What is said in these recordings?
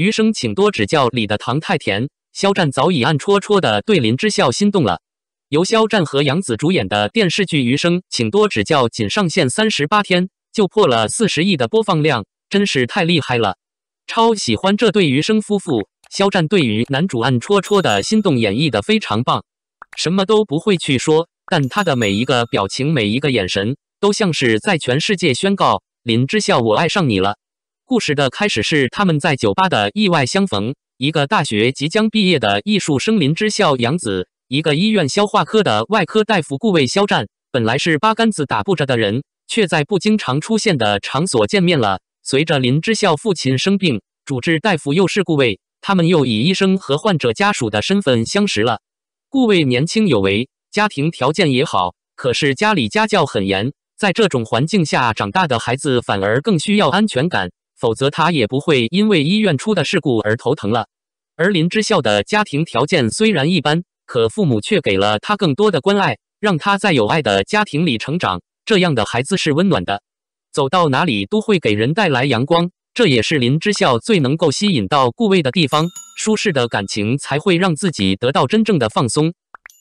《余生，请多指教》里的唐太甜，肖战早已暗戳戳的对林之校心动了。由肖战和杨紫主演的电视剧《余生，请多指教》仅上线三十八天，就破了四十亿的播放量，真是太厉害了！超喜欢这对余生夫妇，肖战对于男主暗戳戳的心动演绎的非常棒，什么都不会去说，但他的每一个表情、每一个眼神，都像是在全世界宣告：“林之校，我爱上你了。”故事的开始是他们在酒吧的意外相逢。一个大学即将毕业的艺术生林之校、杨子，一个医院消化科的外科大夫顾卫、肖战，本来是八竿子打不着的人，却在不经常出现的场所见面了。随着林之校父亲生病，主治大夫又是顾卫，他们又以医生和患者家属的身份相识了。顾卫年轻有为，家庭条件也好，可是家里家教很严，在这种环境下长大的孩子反而更需要安全感。否则他也不会因为医院出的事故而头疼了。而林之校的家庭条件虽然一般，可父母却给了他更多的关爱，让他在有爱的家庭里成长。这样的孩子是温暖的，走到哪里都会给人带来阳光。这也是林之校最能够吸引到顾魏的地方。舒适的感情才会让自己得到真正的放松。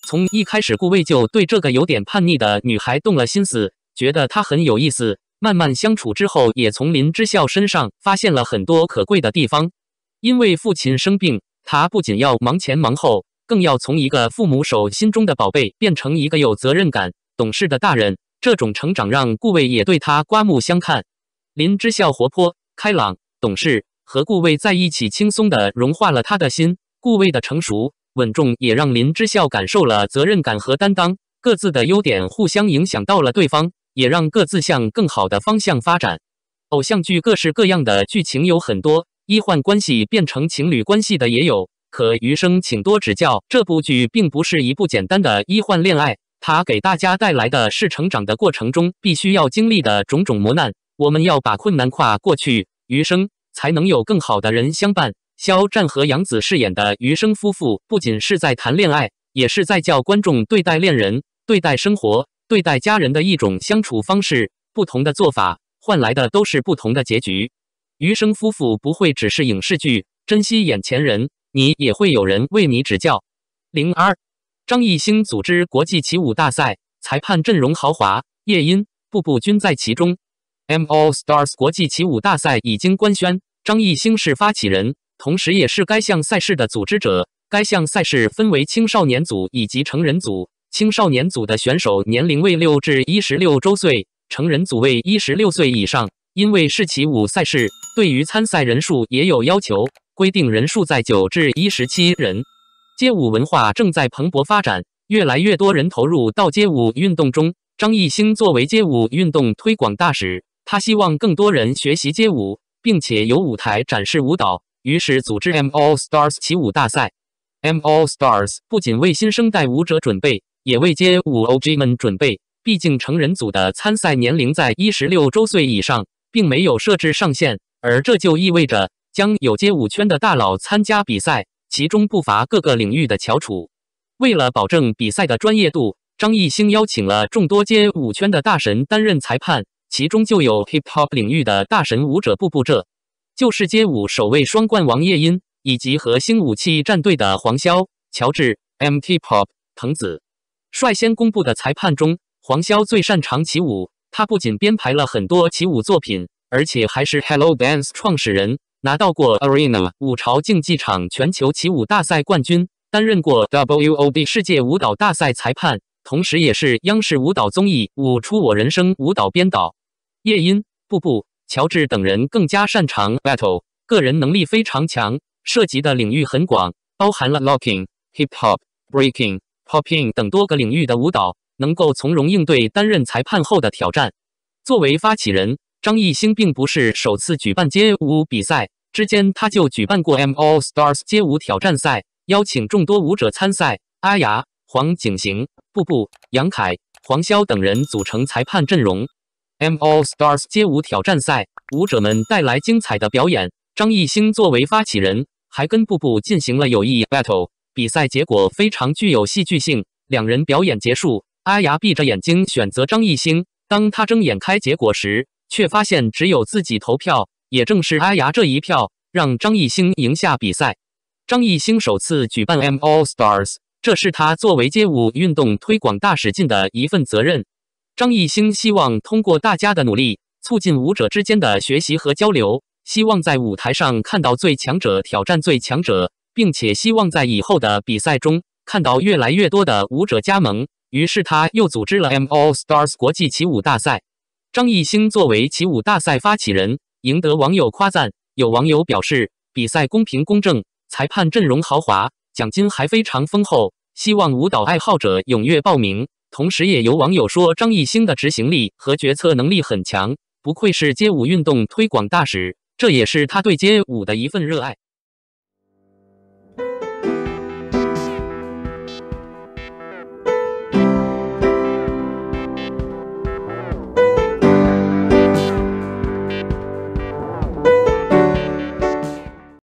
从一开始，顾魏就对这个有点叛逆的女孩动了心思，觉得她很有意思。慢慢相处之后，也从林之孝身上发现了很多可贵的地方。因为父亲生病，他不仅要忙前忙后，更要从一个父母手心中的宝贝变成一个有责任感、懂事的大人。这种成长让顾卫也对他刮目相看。林之孝活泼开朗、懂事，和顾卫在一起轻松地融化了他的心。顾卫的成熟稳重也让林之孝感受了责任感和担当。各自的优点互相影响到了对方。也让各自向更好的方向发展。偶像剧各式各样的剧情有很多，医患关系变成情侣关系的也有。可余生，请多指教。这部剧并不是一部简单的医患恋爱，它给大家带来的是成长的过程中必须要经历的种种磨难。我们要把困难跨过去，余生才能有更好的人相伴。肖战和杨紫饰演的余生夫妇不仅是在谈恋爱，也是在教观众对待恋人、对待生活。对待家人的一种相处方式，不同的做法换来的都是不同的结局。余生夫妇不会只是影视剧，珍惜眼前人，你也会有人为你指教。零二，张艺兴组织国际起舞大赛，裁判阵容豪华，夜音、步步均在其中。M All Stars 国际起舞大赛已经官宣，张艺兴是发起人，同时也是该项赛事的组织者。该项赛事分为青少年组以及成人组。青少年组的选手年龄为六至一十六周岁，成人组为一十六岁以上。因为是起舞赛事，对于参赛人数也有要求，规定人数在九至一十七人。街舞文化正在蓬勃发展，越来越多人投入到街舞运动中。张艺兴作为街舞运动推广大使，他希望更多人学习街舞，并且有舞台展示舞蹈，于是组织 M All Stars 起舞大赛。M All Stars 不仅为新生代舞者准备。也为街舞 OG 们准备，毕竟成人组的参赛年龄在一十六周岁以上，并没有设置上限，而这就意味着将有街舞圈的大佬参加比赛，其中不乏各个领域的翘楚。为了保证比赛的专业度，张艺兴邀请了众多街舞圈的大神担任裁判，其中就有 Hip Hop 领域的大神舞者布布，这就是街舞首位双冠王叶音，以及核心武器战队的黄潇、乔治、MT Pop 藤子。率先公布的裁判中，黄潇最擅长起舞。他不仅编排了很多起舞作品，而且还是 Hello Dance 创始人，拿到过 Arena 五朝竞技场全球起舞大赛冠军，担任过 W O D 世界舞蹈大赛裁判，同时也是央视舞蹈综艺《舞出我人生》舞蹈编导。夜音、布布、乔治等人更加擅长 Battle，个人能力非常强，涉及的领域很广，包含了 Locking、Hip Hop、Breaking。Poping 等多个领域的舞蹈，能够从容应对担任裁判后的挑战。作为发起人，张艺兴并不是首次举办街舞比赛，之前他就举办过《M All Stars 街舞挑战赛》，邀请众多舞者参赛。阿雅、黄景行、布布、杨凯、黄潇等人组成裁判阵容。《M All Stars 街舞挑战赛》舞者们带来精彩的表演，张艺兴作为发起人，还跟布布进行了友谊 battle。比赛结果非常具有戏剧性。两人表演结束，阿雅闭着眼睛选择张艺兴。当他睁眼开结果时，却发现只有自己投票。也正是阿雅这一票，让张艺兴赢下比赛。张艺兴首次举办 M All Stars，这是他作为街舞运动推广大使尽的一份责任。张艺兴希望通过大家的努力，促进舞者之间的学习和交流，希望在舞台上看到最强者挑战最强者。并且希望在以后的比赛中看到越来越多的舞者加盟。于是他又组织了 M All Stars 国际起舞大赛。张艺兴作为起舞大赛发起人，赢得网友夸赞。有网友表示，比赛公平公正，裁判阵容豪华，奖金还非常丰厚，希望舞蹈爱好者踊跃报名。同时也有网友说，张艺兴的执行力和决策能力很强，不愧是街舞运动推广大使，这也是他对街舞的一份热爱。